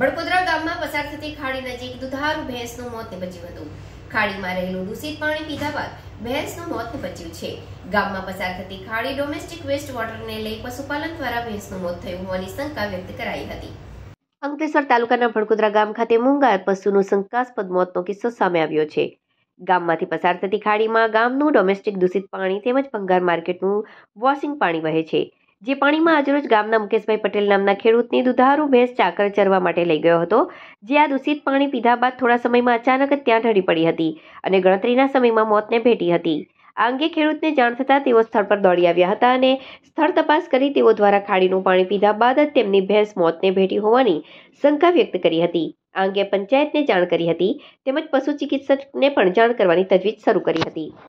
બળકોદરા ગામમાં પસાર થતી ખાડી નજીક દુધારૂ ભેંસનું મોત બચ્યું હતું ખાડીમાં રહેલું દૂષિત પાણી પીધા બાદ ભેંસનું મોત બચ્યું છે ગામમાં પસાર થતી ખાડી ડોમેસ્ટિક વેસ્ટ વોટરને લઈ પશુપાલન દ્વારા ભેંસનું મોત થયું હોવાની શંકા વ્યક્ત કરાઈ હતી અંકલેશ્વર તાલુકાના ભડકોદરા ગામ ખાતે મૂંગા પશુનો શંકાસ્પદ મોતનો કિસ્સો સામે આવ્યો છે ગામમાંથી પસાર થતી ખાડીમાં ગામનું ડોમેસ્ટિક દૂષિત પાણી તેમજ ભંગાર માર્કેટનું વોશિંગ પાણી વહે છે જે પાણીમાં આજરોજ ગામના મુકેશભાઈ પટેલ નામના ખેડૂતની દુધારૂ ભેંસ ચાકર ચરવા માટે લઈ ગયો હતો જે આ દૂષિત પાણી પીધા બાદ થોડા સમયમાં અચાનક જ ત્યાં ઢળી પડી હતી અને ગણતરીના સમયમાં મોતને ભેટી હતી આ અંગે ખેડૂતને જાણ થતાં તેઓ સ્થળ પર દોડી આવ્યા હતા અને સ્થળ તપાસ કરી તેઓ દ્વારા ખાડીનું પાણી પીધા બાદ જ તેમની ભેંસ મોતને ભેટી હોવાની શંકા વ્યક્ત કરી હતી આ અંગે પંચાયતને જાણ કરી હતી તેમજ પશુ ચિકિત્સકને પણ જાણ કરવાની તજવીજ શરૂ કરી હતી